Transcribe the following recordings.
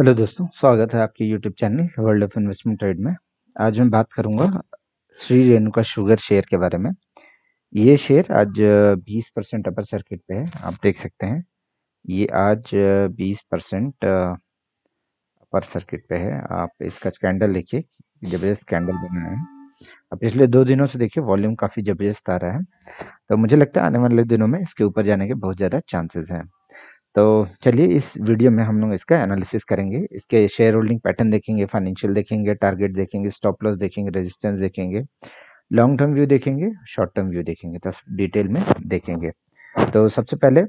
hello दोस्तों स्वागत है आपके YouTube channel world of investment trade में आज मैं बात करूंगा श्री रेणुका शुगर शेयर के बारे में ये शेयर आज 20 परसेंट अपर सर्किट पे है आप देख सकते हैं ये आज 20 परसेंट अपर सर्किट पे है आप इसका कैंडल देखिए जबरदस्त कैंडल बना है अब पिछले दो दिनों से देखिए वॉल्यूम काफ़ी जबरदस्त आ रहा है तो मुझे लगता है आने वाले दिनों में इसके ऊपर जाने के बहुत ज़्यादा चांसेस हैं तो चलिए इस वीडियो में हम लोग इसका एनालिसिस करेंगे इसके शेयर होल्डिंग पैटर्न देखेंगे फाइनेंशियल देखेंगे टारगेट देखेंगे स्टॉप लॉस देखेंगे रेजिस्टेंस देखेंगे लॉन्ग टर्म व्यू देखेंगे शॉर्ट टर्म व्यू देखेंगे तो डिटेल में देखेंगे तो सबसे पहले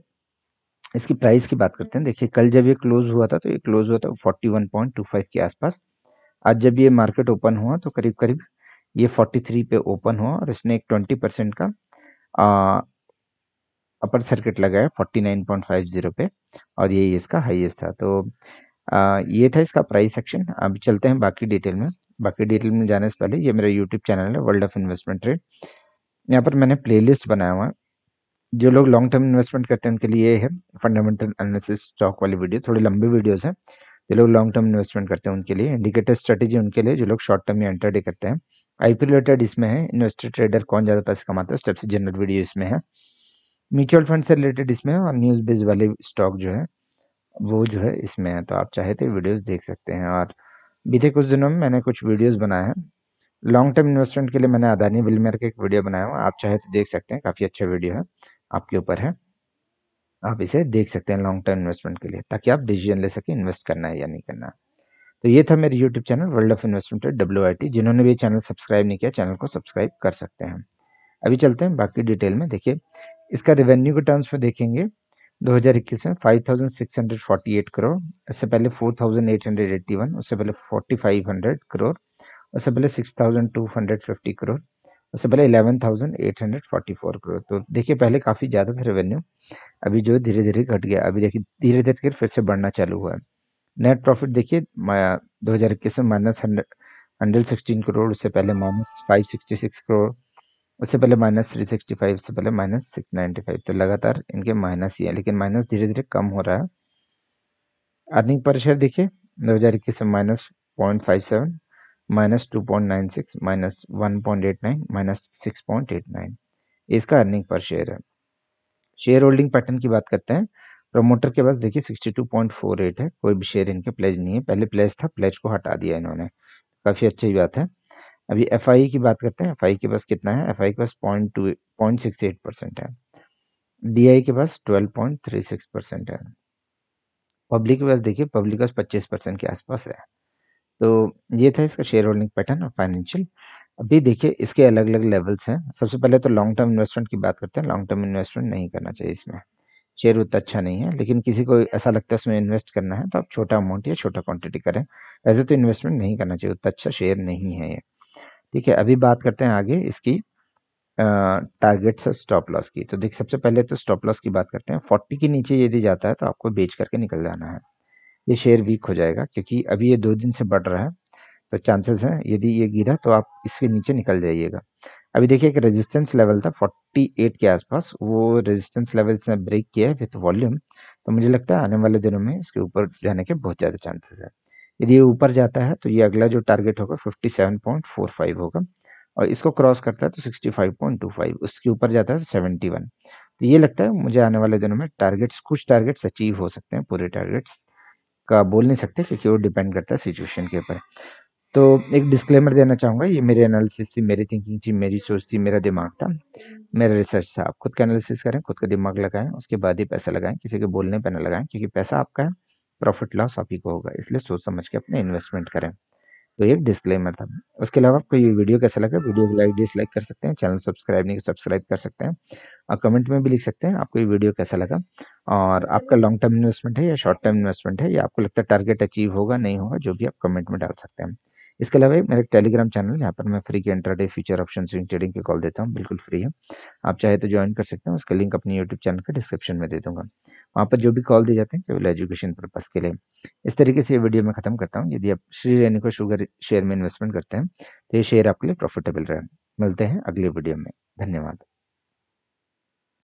इसकी प्राइस की बात करते हैं देखिए कल जब ये क्लोज हुआ था तो ये क्लोज हुआ था फोर्टी के आसपास आज जब ये मार्केट ओपन हुआ तो करीब करीब ये फोर्टी पे ओपन हुआ और इसने एक ट्वेंटी परसेंट का अपर सर्किट लगाया 49.50 पे और यही इसका हाईएस्ट था तो आ, ये था इसका प्राइस सेक्शन अब चलते हैं बाकी डिटेल में बाकी डिटेल में जाने से पहले ये मेरा यूट्यूब चैनल है वर्ल्ड ऑफ इन्वेस्टमेंट ट्रेड यहाँ पर मैंने प्लेलिस्ट बनाया हुआ है जो लोग लॉन्ग टर्म इन्वेस्टमेंट करते हैं उनके लिए है फंडामेंटल एनालिसिस स्टॉक वाली वीडियो थोड़ी लंबी वीडियोज़ हैं जो लोग लॉन्ग टर्म इन्वेस्टमेंट करते हैं उनके लिए इंडिकेटर स्ट्रेटेजी उनके लिए जो लोग शॉर्ट टर्म या एंटर करते हैं आईपी रिलेटेड इसमें है इन्वेस्टर ट्रेडर कौन ज़्यादा पैसे कमाता है स्टेप से जनरल वीडियो इसमें है म्यूचुअल फंड से रिलेटेड इसमें और न्यूज़ बेस वाले स्टॉक जो है वो जो है इसमें है तो आप चाहे तो वीडियोस देख सकते हैं और बीते कुछ दिनों में मैंने कुछ वीडियोस बनाए हैं लॉन्ग टर्म इन्वेस्टमेंट के लिए मैंने अदानी विलमेर का एक वीडियो बनाया हुआ आप चाहे तो देख सकते हैं काफ़ी अच्छा वीडियो है आपके ऊपर है आप इसे देख सकते हैं लॉन्ग टर्म इन्वेस्टमेंट के लिए ताकि आप डिसीजन ले सकें इन्वेस्ट करना है या नहीं करना तो ये था मेरे YouTube channel world of investment W I T जिन्होंने भी चैनल सब्सक्राइब नहीं किया चैनल को सब्सक्राइब कर सकते हैं अभी चलते हैं बाकी डिटेल में देखिए इसका रेवेन्यू के टर्म्स में देखेंगे 2021 में 5,648 करोड़ उससे पहले 4,881 उससे पहले 4,500 करोड़ उससे पहले 6,250 करोड़ उससे पहले 11,844 करोड़ तो देखिए पहले काफ़ी ज़्यादा था रेवेन्यू अभी जो धीरे धीरे घट गया अभी देखिए धीरे धीरे फिर से बढ़ना चालू हुआ है नेट प्रॉफिट देखिए दो हज़ार इक्कीस में minus hundred hundred sixteen crore उससे पहले minus five sixty six crore उससे पहले माइनस थ्री सिक्सटी फाइव से पहले माइनस सिक्स नाइन्टी फाइव तो लगातार इनके माइनस ही है लेकिन माइनस धीरे धीरे कम हो रहा है अर्निंग पर शेयर देखिए दो हज़ार इक्कीस में minus point five seven minus two point nine six minus one point eight nine minus six point eight nine इसका अर्निंग पर शेयर है शेयर होल्डिंग पैटर्न की बात करते हैं प्रमोटर के पास देखिए sixty two point four eight है कोई भी शेयर इनके प्लेज नहीं है पहले प्लेज था प्लेज को हटा दिया इन्होंने काफ़ी अच्छी बात है अभी एफ की बात करते हैं एफ के पास कितना है एफ के पास point two point six eight percent है डी के पास twelve point three six percent है पब्लिक के पास देखिए पब्लिक के पास पच्चीस परसेंट के आसपास है तो ये था इसका शेयर होल्डिंग पैटर्न और फाइनेंशियल अभी देखिए इसके अलग अलग लेवल्स हैं सबसे पहले तो लॉन्ग टर्म इन्वेस्टमेंट की बात करते हैं लॉन्ग टर्म इन्वेस्टमेंट नहीं करना चाहिए इसमें शेयर उतना अच्छा नहीं है लेकिन किसी को ऐसा लगता है उसमें इन्वेस्ट करना है तो आप छोटा अमाउंट या छोटा क्वांटिटी करें वैसे तो इन्वेस्टमेंट नहीं करना चाहिए उतना अच्छा शेयर नहीं है ये ठीक है अभी बात करते हैं आगे इसकी टारगेट्स स्टॉप लॉस की तो देख सबसे पहले तो स्टॉप लॉस की बात करते हैं फोर्टी के नीचे यदि जाता है तो आपको बेच करके निकल जाना है ये शेयर वीक हो जाएगा क्योंकि अभी ये दो दिन से बढ़ रहा है तो चांसेस हैं यदि ये गिरा तो आप इसके नीचे निकल जाइएगा अभी देखिए एक रेजिस्टेंस लेवल था 48 के आसपास वो रेजिस्टेंस लेवल से ब्रेक किया है विथ वॉल्यूम तो मुझे लगता है आने वाले दिनों में इसके ऊपर जाने के बहुत ज़्यादा चांसेस है यदि ये ऊपर जाता है तो ये अगला जो टारगेट होगा 57.45 होगा और इसको क्रॉस करता है तो 65.25 उसके ऊपर जाता है तो 71 तो ये लगता है मुझे आने वाले दिनों में टारगेट्स कुछ टारगेट्स अचीव हो सकते हैं पूरे टारगेट्स का बोल नहीं सकते क्योंकि वो डिपेंड करता है सिचुएशन के ऊपर तो एक डिस्क्लेमर देना चाहूँगा ये मेरी एनालिसिस थी मेरी थिंकिंग थी मेरी सोच थी मेरा दिमाग था मेरा रिसर्च था आप खुद का एनालिसिस करें खुद का दिमाग लगाएं उसके बाद ही पैसा लगाएं किसी के बोलने पर ना लगाएं क्योंकि पैसा आपका है प्रॉफिट लॉस आप ही को होगा इसलिए सोच समझ के अपने इन्वेस्टमेंट करें तो ये डिस्क्लेमर था उसके अलावा आपको ये वीडियो कैसा लगा वीडियो को लाइक डिसलाइक कर सकते हैं चैनल सब्सक्राइब नहीं सब्सक्राइब कर सकते हैं और कमेंट में भी लिख सकते हैं आपको ये वीडियो कैसा लगा और आपका लॉन्ग टर्म इन्वेस्टमेंट है या शॉर्ट टर्म इन्वेस्टमेंट है या आपको लगता है टारगेट अचीव होगा नहीं होगा जो भी आप कमेंट में डाल सकते हैं इसके अलावा मेरे टेलीग्राम चैनल जहाँ पर मैं फ्री के intraday future option swing trading के कॉल देता हूँ बिल्कुल फ्री है आप चाहे तो ज्वाइन कर सकते हैं उसका लिंक अपने यूट्यूब चैनल के डिस्क्रिप्शन में दे दूंगा वहाँ पर जो भी कॉल दिए जाते हैं केवल एजुकेशन पर्पज़ के लिए इस तरीके से ये वीडियो मैं खत्म करता हूँ यदि आप श्री रेणुको को शुगर शेयर में इन्वेस्टमेंट करते हैं तो ये शेयर आपके लिए प्रॉफिटेबल रहे मिलते हैं अगले वीडियो में धन्यवाद